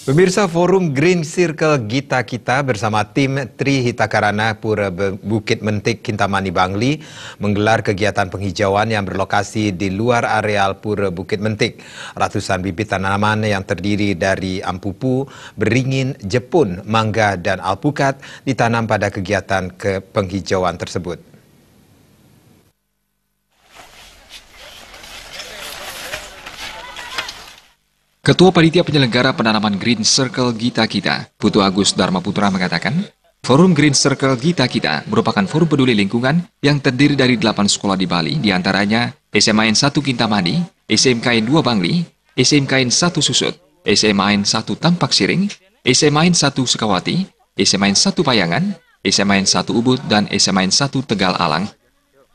Pemirsa Forum Green Circle Gita Kita bersama tim Tri Hitakarana Pura Bukit Mentik Kintamani Bangli menggelar kegiatan penghijauan yang berlokasi di luar areal Pura Bukit Mentik. Ratusan bibit tanaman yang terdiri dari ampupu, beringin, jepun, mangga dan alpukat ditanam pada kegiatan ke penghijauan tersebut. Ketua Panitia Penyelenggara Penanaman Green Circle Gita Kita, Putu Agus Dharma Putra mengatakan, Forum Green Circle Gita Kita merupakan forum peduli lingkungan yang terdiri dari 8 sekolah di Bali, diantaranya SMAN 1 Kintamani, SMKN 2 Bangli, SMKN 1 Susut, SMAN 1 Tampak Siring, SMAN 1 Sekawati, SMAN 1 Payangan, SMAN 1 Ubud, dan SMAN 1 Tegal Alang.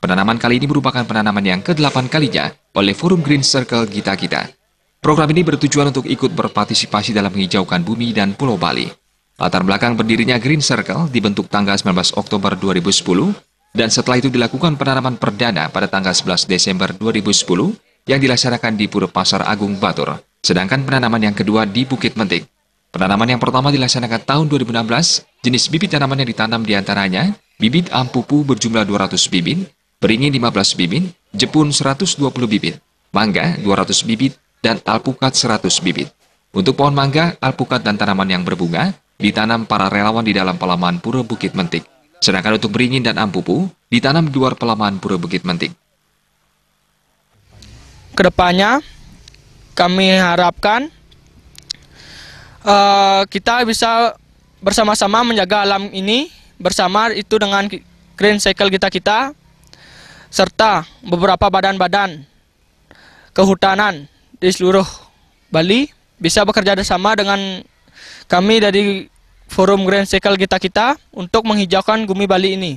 Penanaman kali ini merupakan penanaman yang ke-8 kalinya oleh Forum Green Circle Gita Kita Program ini bertujuan untuk ikut berpartisipasi dalam menghijaukan bumi dan pulau Bali. Latar belakang berdirinya Green Circle dibentuk tanggal 19 Oktober 2010 dan setelah itu dilakukan penanaman perdana pada tanggal 11 Desember 2010 yang dilaksanakan di Pura Pasar Agung Batur, sedangkan penanaman yang kedua di Bukit Mentik. Penanaman yang pertama dilaksanakan tahun 2016, jenis bibit tanaman yang ditanam diantaranya bibit ampupu berjumlah 200 bibit, beringin 15 bibit, jepun 120 bibit, mangga 200 bibit, dan alpukat 100 bibit. Untuk pohon mangga, alpukat dan tanaman yang berbunga ditanam para relawan di dalam pelaman Pura Bukit Mentik. Sedangkan untuk beringin dan ampupu ditanam di luar pelaman Pura Bukit Mentik. Kedepannya kami harapkan uh, kita bisa bersama-sama menjaga alam ini bersama itu dengan Green Cycle kita kita serta beberapa badan-badan kehutanan di seluruh Bali bisa bekerja sama dengan kami dari Forum Grand Cycle Kita Kita untuk menghijaukan Gumi Bali ini.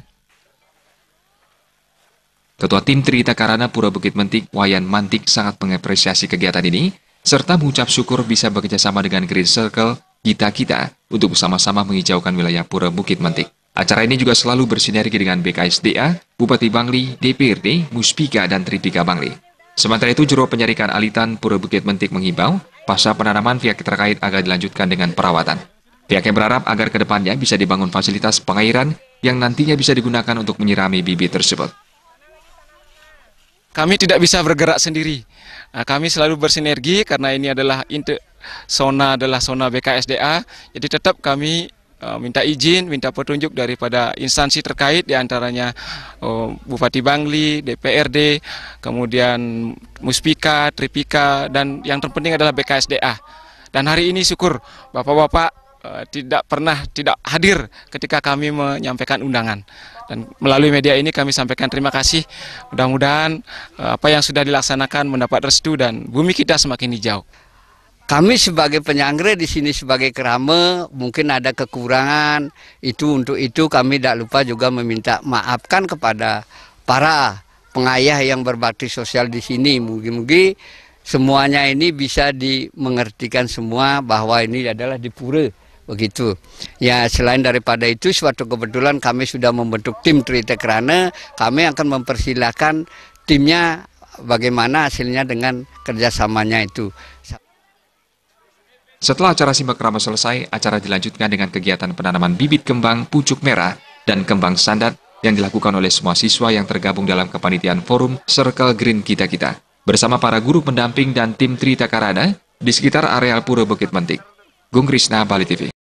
Ketua Tim Trita Karana Pura Bukit Mentik, Wayan Mantik sangat mengapresiasi kegiatan ini, serta mengucap syukur bisa bekerjasama dengan Green Circle Gita Kita untuk bersama-sama menghijaukan wilayah Pura Bukit Mentik. Acara ini juga selalu bersinergi dengan BKSDA, Bupati Bangli, DPRD, Muspika, dan Tridika Bangli. Sementara itu, Juru Penyarikan Alitan Pura Bukit Mentik menghimbau pasca penanaman pihak terkait agar dilanjutkan dengan perawatan. Pihaknya berharap agar kedepannya bisa dibangun fasilitas pengairan yang nantinya bisa digunakan untuk menyirami bibit tersebut. Kami tidak bisa bergerak sendiri. Nah, kami selalu bersinergi karena ini adalah zona adalah zona BKSDA, jadi tetap kami Eh, minta izin, minta petunjuk daripada instansi terkait diantaranya oh, eh, Bupati Bangli, DPRD, kemudian Muspika, Tripika, dan yang terpenting adalah BKSDA. Dan hari ini syukur Bapak-Bapak eh, tidak pernah tidak hadir ketika kami menyampaikan undangan. Dan melalui media ini kami sampaikan terima kasih. Mudah-mudahan apa yang sudah dilaksanakan mendapat restu dan bumi kita semakin hijau kami sebagai penyanggre di sini sebagai kerama mungkin ada kekurangan itu untuk itu kami tidak lupa juga meminta maafkan kepada para pengayah yang berbakti sosial di sini mungkin-mungkin semuanya ini bisa dimengertikan semua bahwa ini adalah di pura begitu. Ya selain daripada itu suatu kebetulan kami sudah membentuk tim trite Kerana, kami akan mempersilahkan timnya bagaimana hasilnya dengan kerjasamanya itu. Setelah acara simak rama selesai, acara dilanjutkan dengan kegiatan penanaman bibit kembang pucuk merah dan kembang sandat yang dilakukan oleh semua siswa yang tergabung dalam kepanitiaan forum Circle Green Kita Kita bersama para guru pendamping dan tim Tri Karana di sekitar areal Pura Bukit Mentik. Gung Krishna, Bali TV.